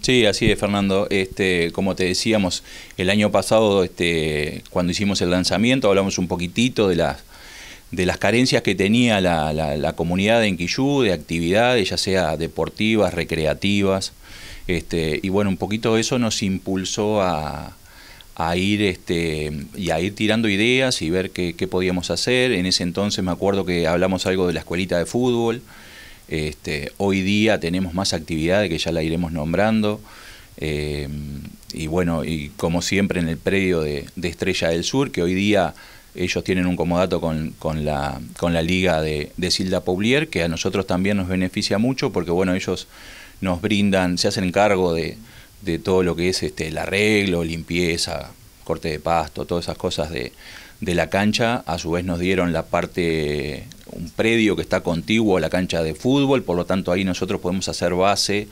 Sí, así es, Fernando. Este, como te decíamos, el año pasado, este, cuando hicimos el lanzamiento, hablamos un poquitito de las de las carencias que tenía la, comunidad en Quillú, de actividades, ya sea deportivas, recreativas. Este, y bueno, un poquito eso nos impulsó a, a ir este y a ir tirando ideas y ver qué, podíamos hacer. En ese entonces me acuerdo que hablamos algo de la escuelita de fútbol, este, hoy día tenemos más actividades que ya la iremos nombrando. Eh, y bueno, y como siempre en el predio de, Estrella del Sur, que hoy día ellos tienen un comodato con, la, con la, liga de, Silda Poulier, que a nosotros también nos beneficia mucho, porque bueno, ellos nos brindan, se hacen cargo de, de todo lo que es este, el arreglo, limpieza, corte de pasto, todas esas cosas de, de la cancha, a su vez nos dieron la parte, un predio que está contiguo a la cancha de fútbol, por lo tanto ahí nosotros podemos hacer base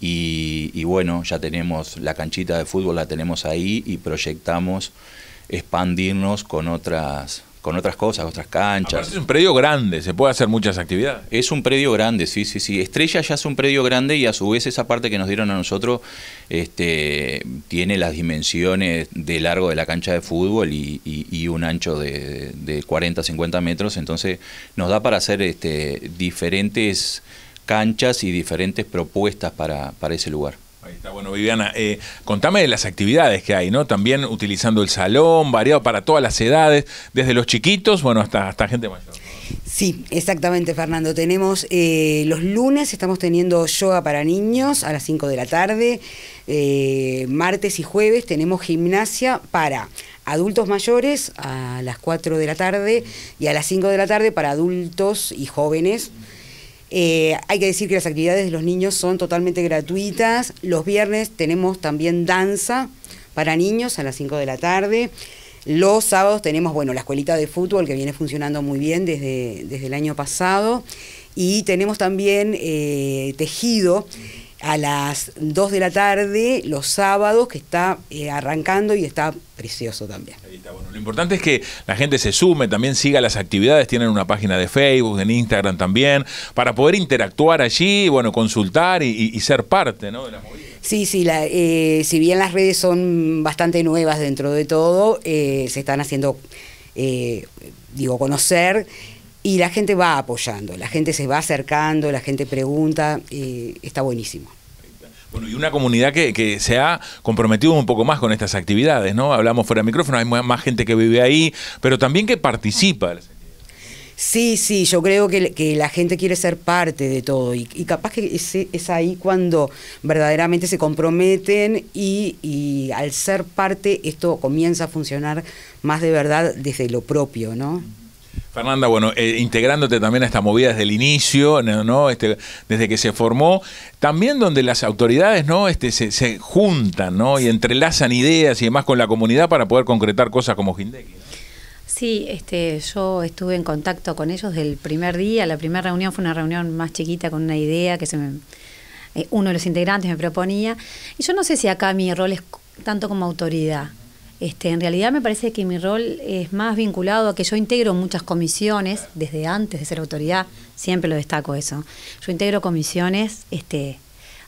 y, y bueno, ya tenemos la canchita de fútbol, la tenemos ahí y proyectamos expandirnos con otras con otras cosas, otras canchas. es un predio grande, se puede hacer muchas actividades. Es un predio grande, sí, sí, sí. Estrella ya es un predio grande y a su vez esa parte que nos dieron a nosotros este, tiene las dimensiones de largo de la cancha de fútbol y, un ancho de, 40, 50 metros, entonces nos da para hacer este, diferentes canchas y diferentes propuestas para ese lugar. Ahí está, bueno, Viviana, eh, contame de las actividades que hay, ¿no? También utilizando el salón, variado para todas las edades, desde los chiquitos, bueno, hasta, hasta gente mayor. Sí, exactamente, Fernando. Tenemos eh, los lunes, estamos teniendo yoga para niños a las 5 de la tarde. Eh, martes y jueves tenemos gimnasia para adultos mayores a las 4 de la tarde y a las 5 de la tarde para adultos y jóvenes. Eh, hay que decir que las actividades de los niños son totalmente gratuitas. Los viernes tenemos también danza para niños a las 5 de la tarde. Los sábados tenemos, bueno, la escuelita de fútbol que viene funcionando muy bien desde, desde el año pasado. Y tenemos también eh, tejido a las 2 de la tarde, los sábados, que está eh, arrancando y está precioso también. Lo importante es que la gente se sume, también siga las actividades, tienen una página de Facebook, en Instagram también, para poder interactuar allí, bueno, consultar y, ser parte ¿no? de la movida. Sí, sí, eh, si bien las redes son bastante nuevas dentro de todo, eh, se están haciendo, digo, conocer y la gente va apoyando, la gente se va acercando, la gente pregunta, está buenísimo. Bueno, y una comunidad que, se ha comprometido un poco más con estas actividades, ¿no? Hablamos fuera de micrófono, hay más gente que vive ahí, pero también que participa. Sí, sí, yo creo que, la gente quiere ser parte de todo y, capaz que es, es, ahí cuando verdaderamente se comprometen y, y, al ser parte esto comienza a funcionar más de verdad desde lo propio, ¿no? Fernanda, bueno, eh, integrándote también a esta movida desde el inicio, ¿no? Este, desde que se formó, también donde las autoridades, ¿no? Este, se, juntan, Y entrelazan ideas y demás con la comunidad para poder concretar cosas como Gindequi. Sí, este, yo estuve en contacto con ellos del primer día. La primera reunión fue una reunión más chiquita con una idea que se eh, uno de los integrantes me proponía. Y yo no sé si acá mi rol es tanto como autoridad. Este, en realidad me parece que mi rol es más vinculado a que yo integro muchas comisiones desde antes de ser autoridad, siempre lo destaco eso. Yo integro comisiones este,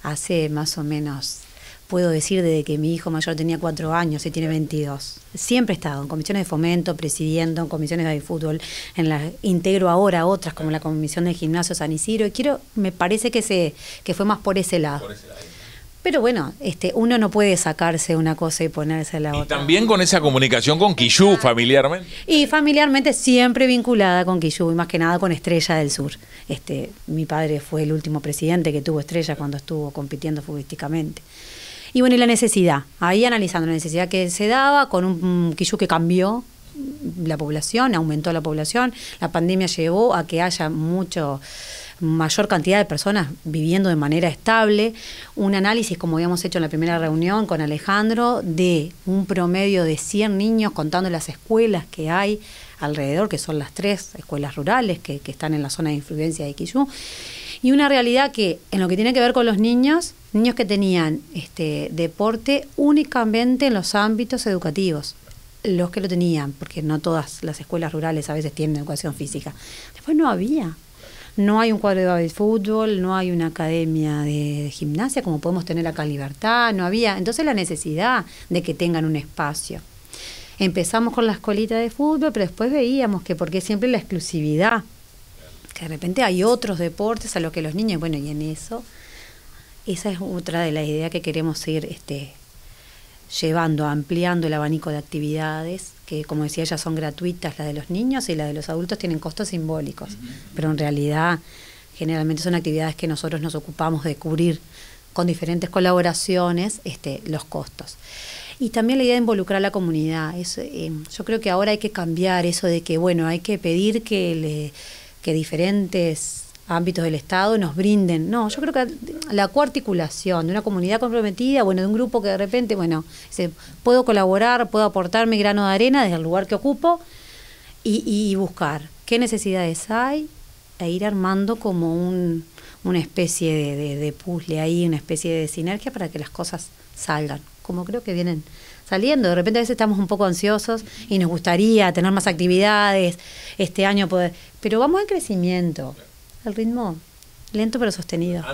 hace más o menos, puedo decir, desde que mi hijo mayor tenía cuatro años y tiene 22. Siempre he estado en comisiones de fomento, presidiendo, en comisiones de fútbol, en las integro ahora otras como la comisión de gimnasio San Isidro y quiero, me parece que, se, que fue más Por ese lado. Pero bueno, este, uno no puede sacarse una cosa y ponerse la otra. Y también con esa comunicación con Quillú, familiarmente. Y familiarmente siempre vinculada con Quillú, y más que nada con Estrella del Sur. Este, mi padre fue el último presidente que tuvo Estrella cuando estuvo compitiendo futbolísticamente. Y bueno, y la necesidad, ahí analizando la necesidad que se daba con un Quillú que cambió la población, aumentó la población, la pandemia llevó a que haya mucho mayor cantidad de personas viviendo de manera estable, un análisis como habíamos hecho en la primera reunión con Alejandro de un promedio de 100 niños contando las escuelas que hay alrededor, que son las tres escuelas rurales que, que están en la zona de influencia de Quillú, y una realidad que en lo que tiene que ver con los niños, niños que tenían este deporte únicamente en los ámbitos educativos los que lo tenían, porque no todas las escuelas rurales a veces tienen educación física. Después no había, no hay un cuadro de fútbol, no hay una academia de gimnasia como podemos tener acá en Libertad, no había. Entonces la necesidad de que tengan un espacio. Empezamos con la escuelita de fútbol, pero después veíamos que porque siempre la exclusividad, que de repente hay otros deportes a los que los niños, bueno, y en eso, esa es otra de las ideas que queremos ir este, llevando, ampliando el abanico de actividades que como decía ya son gratuitas, la de los niños y la de los adultos tienen costos simbólicos, pero en realidad generalmente son actividades que nosotros nos ocupamos de cubrir con diferentes colaboraciones este, los costos. Y también la idea de involucrar a la comunidad. Eh, yo creo que ahora hay que cambiar eso de que, bueno, hay que pedir que, le, que diferentes ámbitos del Estado nos brinden. No, yo creo que la coarticulación de una comunidad comprometida, bueno, de un grupo que de repente, bueno, puedo colaborar, puedo aportar mi grano de arena desde el lugar que ocupo y, buscar qué necesidades hay e ir armando como una especie de, puzzle ahí, una especie de sinergia para que las cosas salgan, como creo que vienen saliendo. De repente a veces estamos un poco ansiosos y nos gustaría tener más actividades este año, poder, pero vamos al crecimiento el ritmo lento pero sostenido.